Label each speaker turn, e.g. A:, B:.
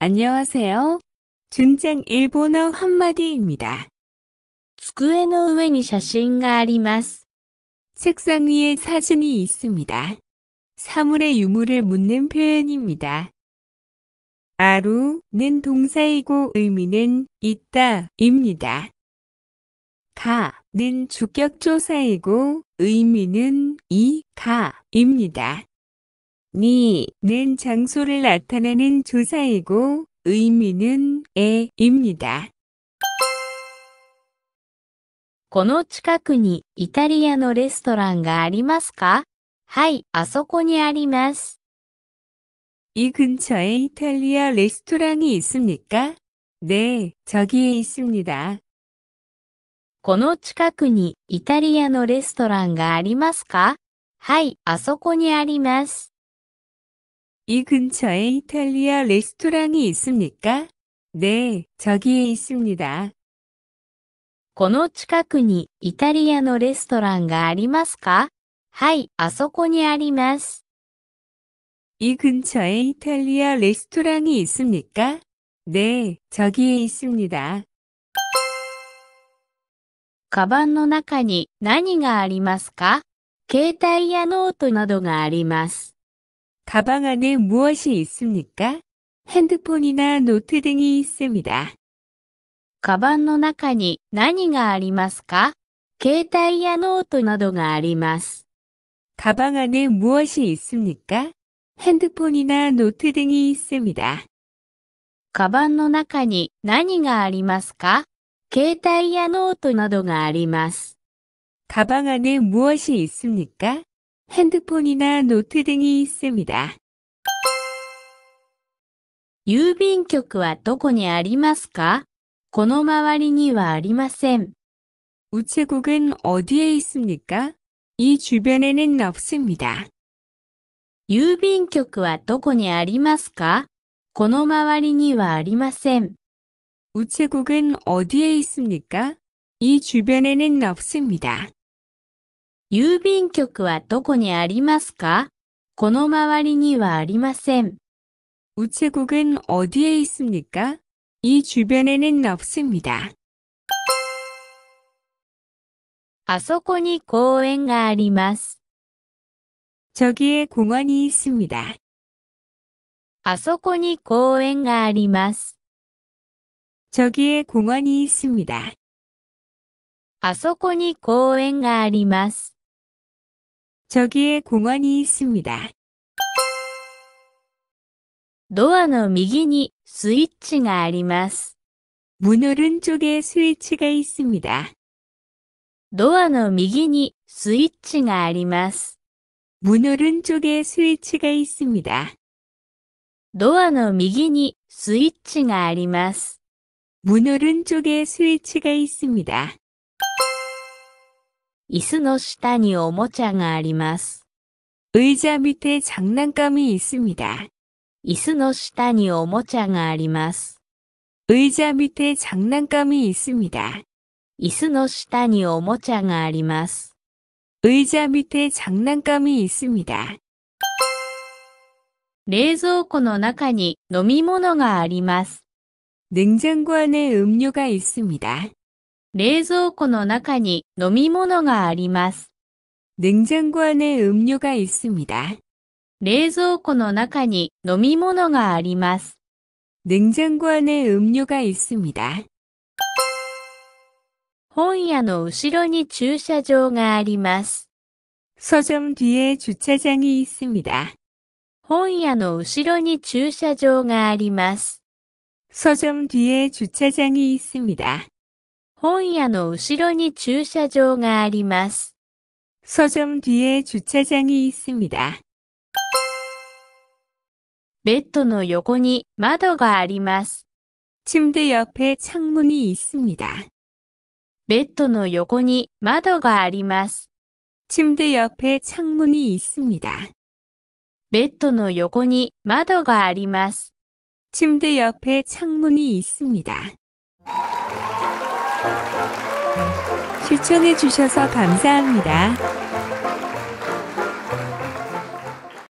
A: 안녕하세요. 준장 일본어 한마디입니다. 机の上に写真があります。 책상 위에 사진이 있습니다. 사물의 유무를 묻는 표현입니다. 아루는 동사이고 의미는 있다입니다. 가는 주격조사이고 의미는 이가입니다. 니는장소를나타내는조사이고의미는에입니다この近くにイタリアのレストランがありますかはい、あそこにあります。이근처에이탈리아레스토랑이있습니까네저기에있습니다この近くにイタリアのレストランがありますかはい、あそこにあります。이 근처에 이탈리아 레스토랑이 있습니까? 네, 저기에 있습니다. この近くにイタリアのレストランがありますかはい、あそこにあります。이 근처에 이탈리아 레스토랑이 있습니까? 네, 저기에 있습니다. 가방の中に何がありますか携帯やノートなどがあります。 가방안에무엇이있습니까핸드폰이나노트등이있습니다カバンの中に何がありますか携帯やノートなどがあります。가방안에무엇이있습니까핸드폰이나노트등이있습니다カバンの中に何がありますか携帯やノートなどがあります。가방안에무엇이있습니까 핸드폰이나 노트 등이 있습니다. 郵便局はどこにありますかこの周りにはありません。 우체국은 어디에 있습니까? 이 주변에는 없습니다. 郵便局はどこにありますかこの周りにはありません。 우체국은 어디에 있습니까? 이 주변에는 없습니다. 郵便局はどこにありますかこの周りにはありません。우체국은어디에있습니까이주변에는없습니다あそこに公園があります。저기에공원이있습니다あそこに公園があります。저기에공원이있습니다あそこに公園があります。 저기에 공원이 있습니다. ドアの右にスイッチがありま문 오른쪽에 스위치가 있습니다. ドアの右にスイッチがありま문 오른쪽에 스위치가 있습니다. ドアの右にスイッチがありま문 오른쪽에 스위치가 있습니다. 椅子の下におもちゃがあります。의자밑에장난감이있습니 다。 椅子の下におもちゃがあります。의자밑에장난감이있습니 다。 椅子の下におもちゃがあります。의자밑에장난감이있습니 다。 冷蔵庫の中に飲み物があります。냉장고안에음료가있습니다冷蔵庫の中に飲み物があります。冷蔵庫안에음료있습니 다。 冷蔵庫の中に飲み物があります。冷蔵庫안에음료있습니 다。 本屋の後ろに駐車場があります。서점뒤에주차장이있습니 다。 本屋の後ろに駐車場があります。서점뒤에주차장이있습니 다。 本屋の後ろに駐車場があります。 서점 뒤에 주차장이 있습니다. ベッドの横に窓があります。 침대 옆에 창문이 있습니다. ベッドの横に窓があります。 침대 옆에 창문이 있습니다. ベッドの横に窓があります。 침대 옆에 창문이 있습니다. 시청해 주셔서 감사합니다.